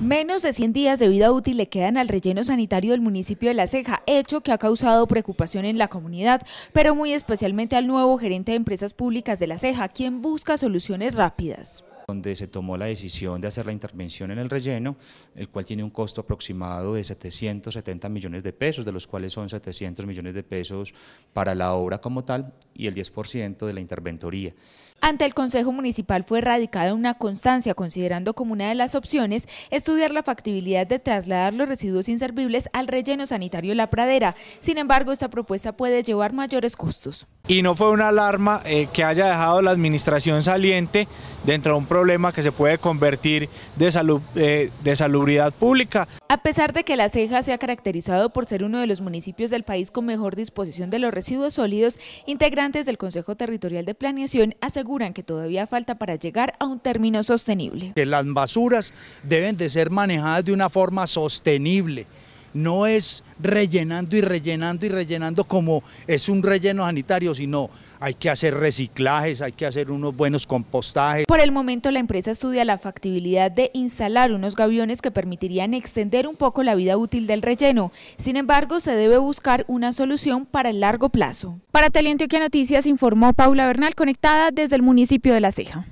Menos de 100 días de vida útil le quedan al relleno sanitario del municipio de La Ceja, hecho que ha causado preocupación en la comunidad, pero muy especialmente al nuevo gerente de empresas públicas de La Ceja, quien busca soluciones rápidas donde se tomó la decisión de hacer la intervención en el relleno, el cual tiene un costo aproximado de 770 millones de pesos, de los cuales son 700 millones de pesos para la obra como tal y el 10% de la interventoría. Ante el Consejo Municipal fue radicada una constancia considerando como una de las opciones estudiar la factibilidad de trasladar los residuos inservibles al relleno sanitario La Pradera. Sin embargo, esta propuesta puede llevar mayores costos. Y no fue una alarma eh, que haya dejado la administración saliente dentro de un problema que se puede convertir de, salud, eh, de salubridad pública. A pesar de que La Ceja se ha caracterizado por ser uno de los municipios del país con mejor disposición de los residuos sólidos, integran del Consejo Territorial de Planeación aseguran que todavía falta para llegar a un término sostenible. Que las basuras deben de ser manejadas de una forma sostenible no es rellenando y rellenando y rellenando como es un relleno sanitario, sino hay que hacer reciclajes, hay que hacer unos buenos compostajes. Por el momento la empresa estudia la factibilidad de instalar unos gaviones que permitirían extender un poco la vida útil del relleno. Sin embargo, se debe buscar una solución para el largo plazo. Para Teleantioquia Noticias informó Paula Bernal, conectada desde el municipio de La Ceja.